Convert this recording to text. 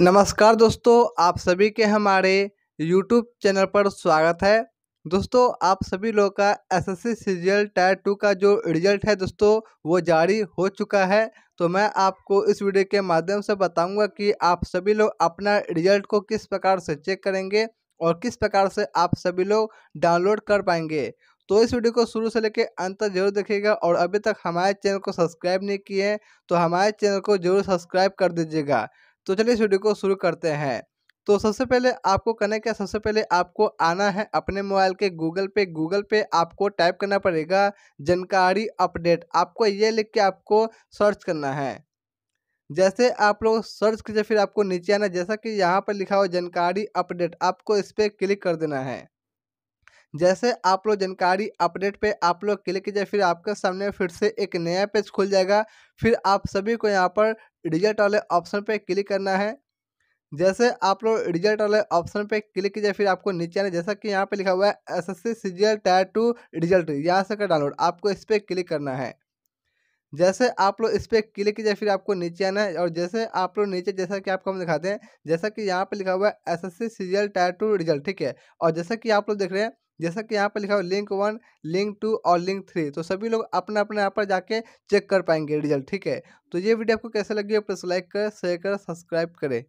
नमस्कार दोस्तों आप सभी के हमारे YouTube चैनल पर स्वागत है दोस्तों आप सभी लोग का S S C CGL tier two का जो रिजल्ट है दोस्तों वो जारी हो चुका है तो मैं आपको इस वीडियो के माध्यम से बताऊंगा कि आप सभी लोग अपना रिजल्ट को किस प्रकार से चेक करेंगे और किस प्रकार से आप सभी लोग डाउनलोड कर पाएंगे तो इस वीडियो को शुरू से लेकर अंत तक जरूर देखिएगा और अभी तक हमारे चैनल को सब्सक्राइब नहीं किए हैं तो हमारे चैनल को जरूर सब्सक्राइब कर दीजिएगा तो चलिए इस वीडियो को शुरू करते हैं तो सबसे पहले आपको करने का सबसे पहले आपको आना है अपने मोबाइल के गूगल पे गूगल पे आपको टाइप करना पड़ेगा जानकारी अपडेट आपको ये लिख के आपको सर्च करना है जैसे आप लोग सर्च कीजिए फिर आपको नीचे आना जैसा कि यहाँ पर लिखा हो जानकारी अपडेट आपको इस पर क्लिक कर देना है जैसे आप लोग जानकारी अपडेट पे आप लोग क्लिक कीजिए फिर आपके सामने फिर से एक नया पेज खुल जाएगा फिर आप सभी को यहाँ पर रिजल्ट वाले ऑप्शन पे क्लिक करना है जैसे आप लोग रिजल्ट वाले ऑप्शन पे क्लिक कीजिए फिर आपको नीचे आना जैसा कि यहाँ पे लिखा हुआ है S S C tier two result यहाँ से कर डाउनलोड आपको इस पर क्लिक करना है जैसे आप लोग इस पर क्लिक कीजिए फिर आपको नीचे आना है और जैसे आप लोग नीचे जैसा कि आपको हम दिखाते हैं जैसा कि यहाँ पे लिखा हुआ है S S C serial tier two result ठीक है और जैसा कि आप लोग देख रहे हैं जैसा कि यहाँ पर लिखा हो लिंक वन लिंक टू और लिंक थ्री तो सभी लोग अपना अपने यहाँ पर जाके चेक कर पाएंगे रिजल्ट ठीक है तो ये वीडियो आपको कैसे लगी है प्लस लाइक करें शेयर करें सब्सक्राइब करें